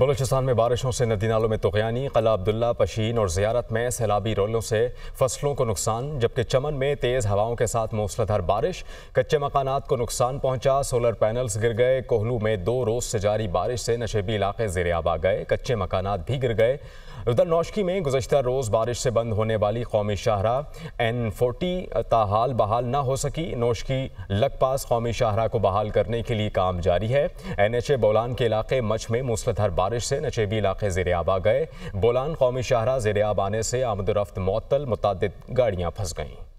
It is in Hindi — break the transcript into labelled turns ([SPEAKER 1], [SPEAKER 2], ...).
[SPEAKER 1] बलूचिस्तान में बारिशों से नदी नालों में तोगयानी कला अब्दुल्ला पशीन और जियारत में सैलाबी रोलों से फसलों को नुकसान जबकि चमन में तेज़ हवाओं के साथ मूसलाधार बारिश कच्चे मकान को नुकसान पहुंचा सोलर पैनल्स गिर गए कोहलू में दो रोज़ से जारी बारिश से नशेबी इलाके जेरे आब आ गए कच्चे मकान भी गिर गए उधर नौशकी में गुजशत रोज़ बारिश से बंद होने वाली कौमी शाहरा एन फोर्टी ताहाल बहाल ना हो सकी नौशकी लग पास कौमी शाहरा को बहाल करने के लिए काम जारी है एन एच ए बोलान के इलाके मच में मूसलधार बारिश से नचेबी इलाके जेर आब आ गए बोलान कौमी शाहरा जेर आब आने से आमदोरफ़्त मअतल मुतद गाड़ियाँ फंस गईं